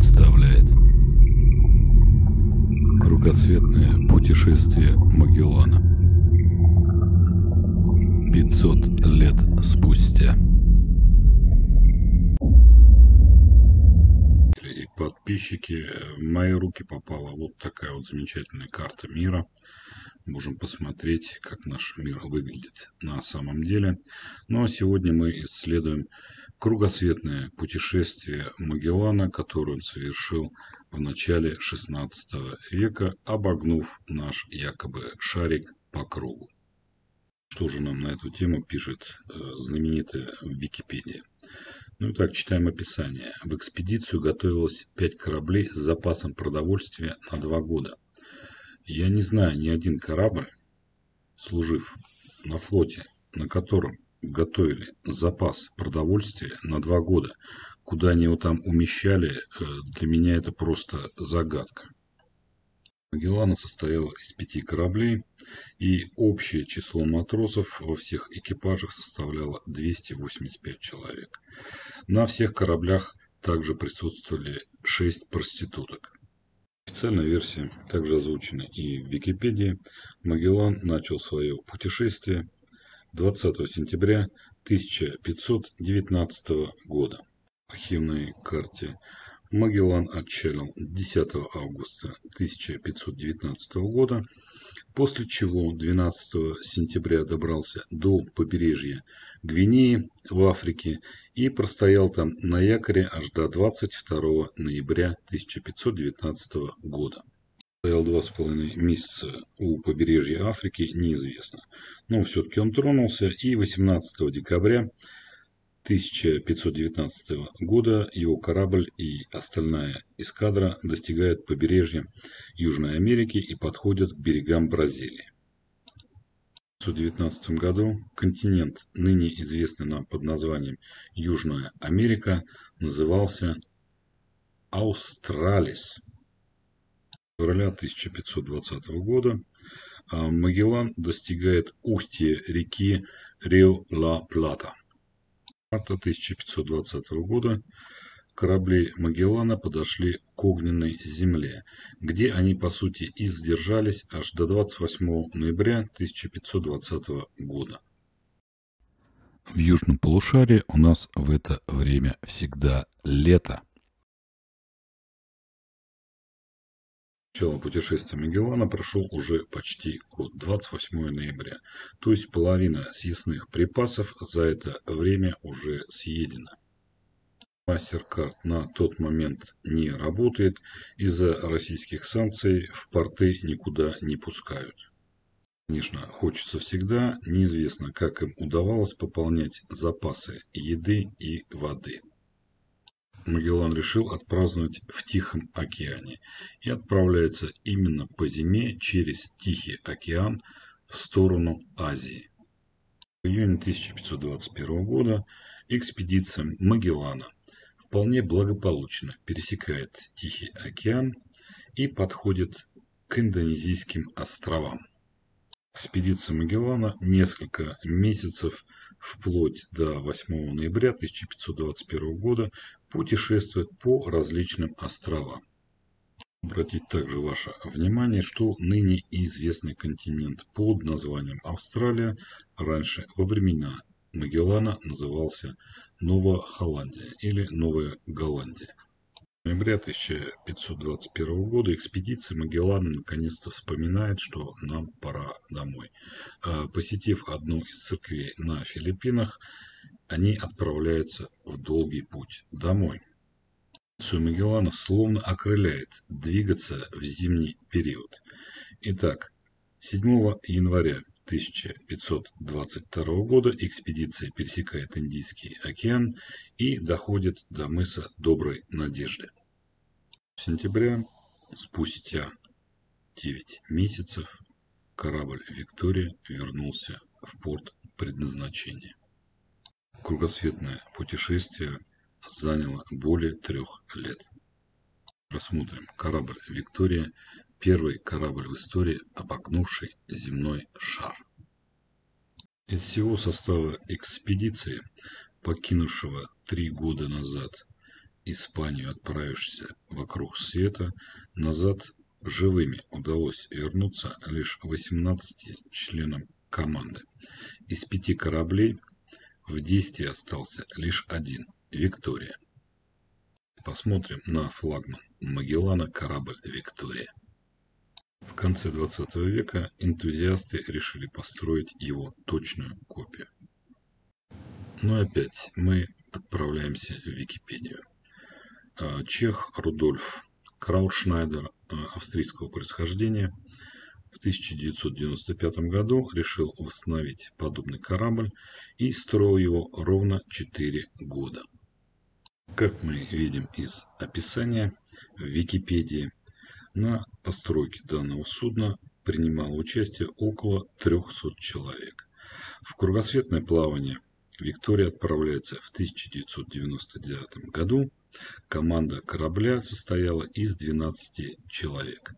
представляет Кругосветное путешествие Магеллана 500 лет спустя И подписчики, в мои руки попала вот такая вот замечательная карта мира можем посмотреть, как наш мир выглядит на самом деле. Но ну, а сегодня мы исследуем кругосветное путешествие Магеллана, которое он совершил в начале 16 века, обогнув наш якобы шарик по кругу. Что же нам на эту тему пишет э, знаменитая Википедия? Ну и так, читаем описание. В экспедицию готовилось 5 кораблей с запасом продовольствия на 2 года – я не знаю ни один корабль, служив на флоте, на котором готовили запас продовольствия на два года, куда они его там умещали, э, для меня это просто загадка. Магеллана состояла из пяти кораблей, и общее число матросов во всех экипажах составляло 285 человек. На всех кораблях также присутствовали шесть проституток. Официальная версия также озвучена и в Википедии. Магеллан начал свое путешествие 20 сентября 1519 года. В архивной карте Магеллан отчалил 10 августа 1519 года, после чего 12 сентября добрался до побережья Гвинеи в Африке и простоял там на якоре аж до 22 ноября 1519 года. Стоял два с половиной месяца у побережья Африки, неизвестно. Но все-таки он тронулся и 18 декабря 1519 года его корабль и остальная эскадра достигают побережья Южной Америки и подходят к берегам Бразилии. В 1919 году континент, ныне известный нам под названием Южная Америка, назывался Аустралис. феврале 1520 года а, Магеллан достигает устья реки Рио-Ла-Плата марта 1520 года корабли Магеллана подошли к огненной земле, где они, по сути, и сдержались аж до 28 ноября 1520 года. В южном полушарии у нас в это время всегда лето. начала путешествия Магеллана прошел уже почти год, 28 ноября, то есть половина съестных припасов за это время уже съедена. MasterCard на тот момент не работает, из-за российских санкций в порты никуда не пускают. Конечно, хочется всегда, неизвестно, как им удавалось пополнять запасы еды и воды. Магеллан решил отпраздновать в Тихом океане и отправляется именно по зиме через Тихий океан в сторону Азии. В июне 1521 года экспедиция Магеллана вполне благополучно пересекает Тихий океан и подходит к индонезийским островам. Экспедиция Магеллана несколько месяцев вплоть до 8 ноября 1521 года путешествует по различным островам. Обратить также ваше внимание, что ныне известный континент под названием Австралия раньше во времена Магеллана назывался Новая Холландия или Новая Голландия ноября 1521 года экспедиция Магеллана наконец-то вспоминает, что нам пора домой. А, посетив одну из церквей на Филиппинах, они отправляются в долгий путь домой. Экспедицию Магеллана словно окрыляет двигаться в зимний период. Итак, 7 января 1522 года экспедиция пересекает Индийский океан и доходит до мыса Доброй Надежды. В сентябре, спустя 9 месяцев, корабль «Виктория» вернулся в порт предназначения. Кругосветное путешествие заняло более трех лет. Рассмотрим корабль «Виктория» первый корабль в истории, обогнувший земной шар. Из всего состава экспедиции, покинувшего три года назад Испанию, отправившись вокруг света, назад живыми удалось вернуться лишь 18 членам команды. Из пяти кораблей в действии остался лишь один – «Виктория». Посмотрим на флагман Магеллана корабль «Виктория». В конце XX века энтузиасты решили построить его точную копию. Но ну, опять мы отправляемся в Википедию. А, чех Рудольф Краутшнайдер а, австрийского происхождения в 1995 году решил восстановить подобный корабль и строил его ровно 4 года. Как мы видим из описания в Википедии, на постройке данного судна принимало участие около 300 человек. В кругосветное плавание Виктория отправляется в 1999 году. Команда корабля состояла из 12 человек.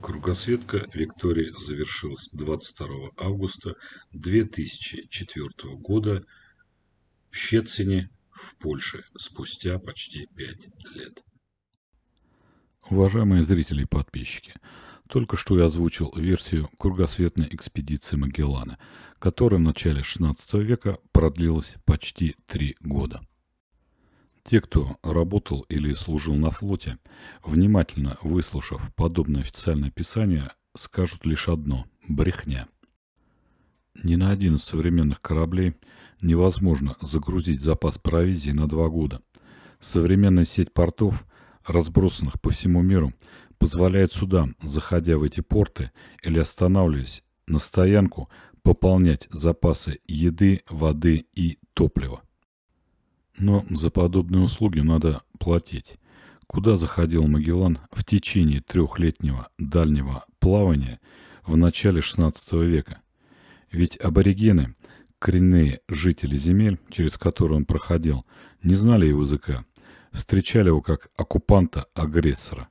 Кругосветка Виктории завершилась 22 августа 2004 года в Щецине в Польше спустя почти 5 лет. Уважаемые зрители и подписчики, только что я озвучил версию кругосветной экспедиции Магеллана, которая в начале XVI века продлилась почти три года. Те, кто работал или служил на флоте, внимательно выслушав подобное официальное описание, скажут лишь одно – брехня. Ни на один из современных кораблей невозможно загрузить запас провизии на два года. Современная сеть портов – разбросанных по всему миру, позволяет судам, заходя в эти порты или останавливаясь на стоянку, пополнять запасы еды, воды и топлива. Но за подобные услуги надо платить. Куда заходил Магеллан в течение трехлетнего дальнего плавания в начале XVI века? Ведь аборигены, коренные жители земель, через которые он проходил, не знали его языка встречали его как оккупанта-агрессора.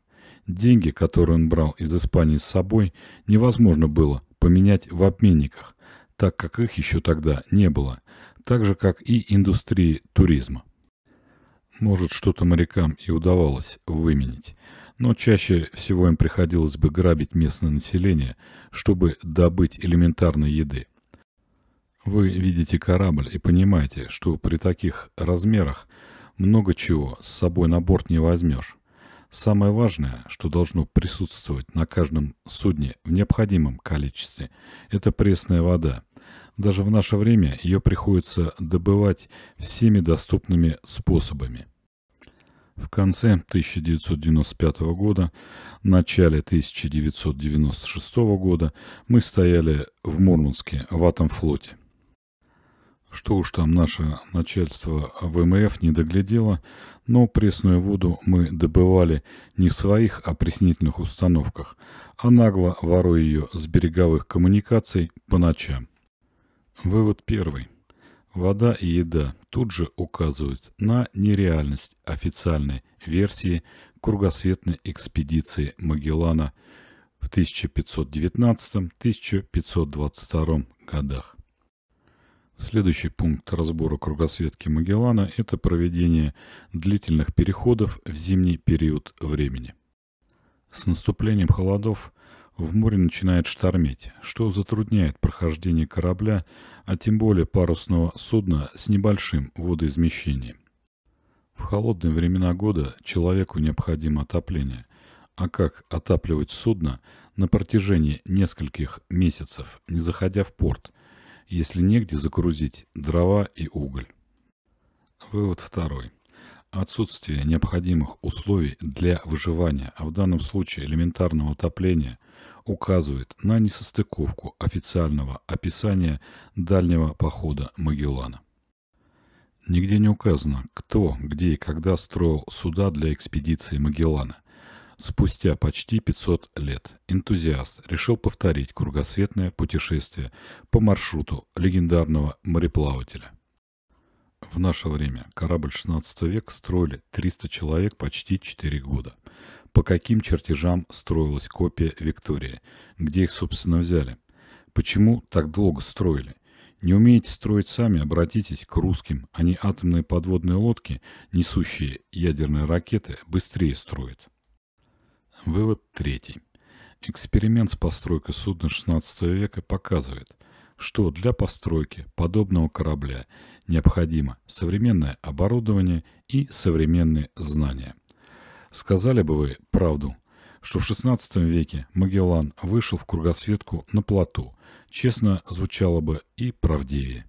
Деньги, которые он брал из Испании с собой, невозможно было поменять в обменниках, так как их еще тогда не было, так же, как и индустрии туризма. Может, что-то морякам и удавалось выменить, но чаще всего им приходилось бы грабить местное население, чтобы добыть элементарной еды. Вы видите корабль и понимаете, что при таких размерах – много чего с собой на борт не возьмешь. Самое важное, что должно присутствовать на каждом судне в необходимом количестве, это пресная вода. Даже в наше время ее приходится добывать всеми доступными способами. В конце 1995 года, начале 1996 года мы стояли в Мурманске в Атомфлоте. Что уж там наше начальство ВМФ не доглядело, но пресную воду мы добывали не в своих опреснительных установках, а нагло воруя ее с береговых коммуникаций по ночам. Вывод первый. Вода и еда тут же указывают на нереальность официальной версии кругосветной экспедиции Магеллана в 1519-1522 годах. Следующий пункт разбора кругосветки Магеллана – это проведение длительных переходов в зимний период времени. С наступлением холодов в море начинает штормить, что затрудняет прохождение корабля, а тем более парусного судна с небольшим водоизмещением. В холодные времена года человеку необходимо отопление, а как отапливать судно на протяжении нескольких месяцев, не заходя в порт – если негде загрузить дрова и уголь. Вывод второй. Отсутствие необходимых условий для выживания, а в данном случае элементарного отопления, указывает на несостыковку официального описания дальнего похода Магеллана. Нигде не указано, кто, где и когда строил суда для экспедиции Магеллана. Спустя почти 500 лет энтузиаст решил повторить кругосветное путешествие по маршруту легендарного мореплавателя. В наше время корабль 16 века строили 300 человек почти 4 года. По каким чертежам строилась копия Виктории? Где их, собственно, взяли? Почему так долго строили? Не умеете строить сами, обратитесь к русским. Они атомные подводные лодки, несущие ядерные ракеты, быстрее строят. Вывод третий. Эксперимент с постройкой судна XVI века показывает, что для постройки подобного корабля необходимо современное оборудование и современные знания. Сказали бы вы правду, что в XVI веке Магеллан вышел в кругосветку на плоту, честно звучало бы и правдивее.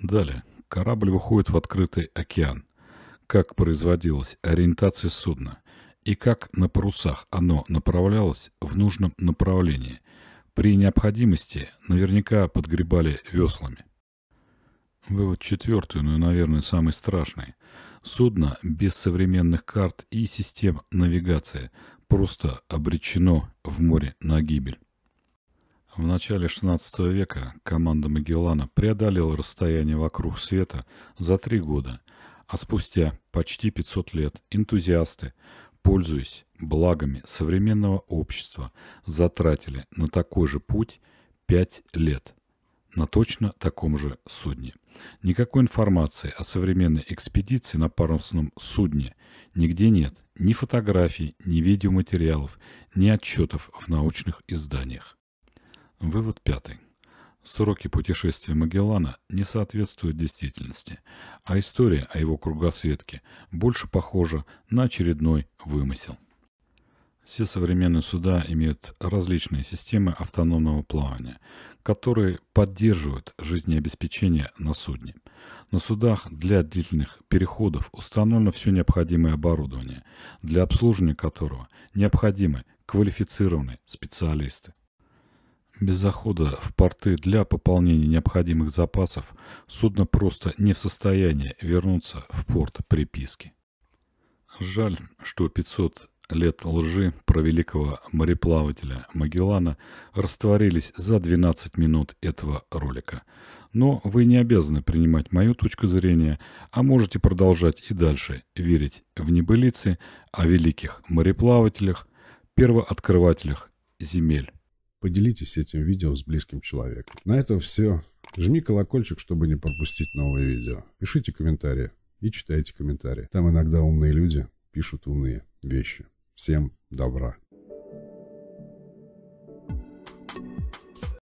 Далее. Корабль выходит в открытый океан. Как производилась ориентация судна? и как на парусах оно направлялось в нужном направлении. При необходимости наверняка подгребали веслами. Вывод четвертый, но, ну, наверное, самый страшный. Судно без современных карт и систем навигации просто обречено в море на гибель. В начале XVI века команда Магеллана преодолела расстояние вокруг света за три года, а спустя почти 500 лет энтузиасты – пользуясь благами современного общества, затратили на такой же путь пять лет на точно таком же судне. Никакой информации о современной экспедиции на парусном судне нигде нет. Ни фотографий, ни видеоматериалов, ни отчетов в научных изданиях. Вывод пятый. Сроки путешествия Магеллана не соответствуют действительности, а история о его кругосветке больше похожа на очередной вымысел. Все современные суда имеют различные системы автономного плавания, которые поддерживают жизнеобеспечение на судне. На судах для длительных переходов установлено все необходимое оборудование, для обслуживания которого необходимы квалифицированные специалисты без захода в порты для пополнения необходимых запасов судно просто не в состоянии вернуться в порт приписки. Жаль, что 500 лет лжи про великого мореплавателя Магеллана растворились за 12 минут этого ролика. Но вы не обязаны принимать мою точку зрения, а можете продолжать и дальше верить в небылицы о великих мореплавателях, первооткрывателях земель. Поделитесь этим видео с близким человеком. На этом все. Жми колокольчик, чтобы не пропустить новые видео. Пишите комментарии и читайте комментарии. Там иногда умные люди пишут умные вещи. Всем добра.